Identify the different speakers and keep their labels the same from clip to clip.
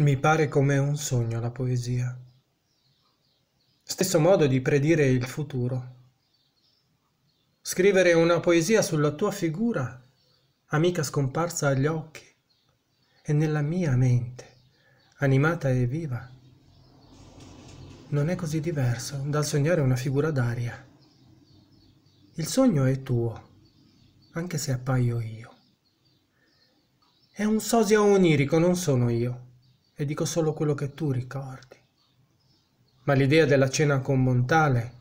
Speaker 1: Mi pare come un sogno la poesia. Stesso modo di predire il futuro. Scrivere una poesia sulla tua figura, amica scomparsa agli occhi, e nella mia mente, animata e viva. Non è così diverso dal sognare una figura d'aria. Il sogno è tuo, anche se appaio io. È un sosia onirico, non sono io e dico solo quello che tu ricordi. Ma l'idea della cena con Montale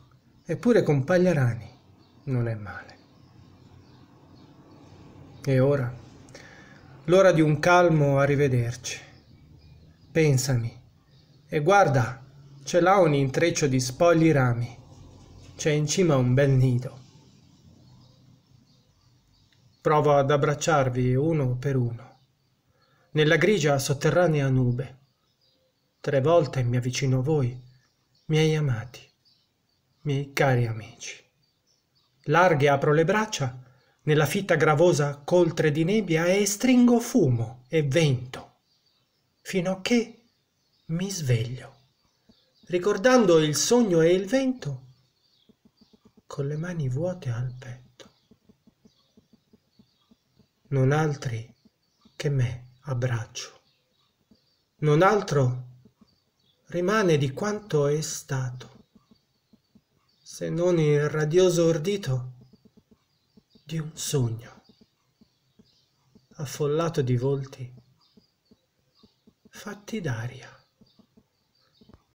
Speaker 1: eppure con Pagliarani
Speaker 2: non è male.
Speaker 1: E ora? L'ora di un calmo arrivederci. Pensami. E guarda, c'è là un intreccio di spogli rami. C'è in cima un bel nido. Provo ad abbracciarvi uno per uno nella grigia sotterranea nube. Tre volte mi avvicino a voi, miei amati, miei cari amici. Larghe apro le braccia, nella fitta gravosa coltre di nebbia e stringo fumo e vento, fino a che mi sveglio, ricordando il sogno e il vento, con le mani vuote al petto. Non altri che me abbraccio. Non altro rimane di quanto è stato, se non il radioso ordito di un sogno, affollato di volti fatti d'aria.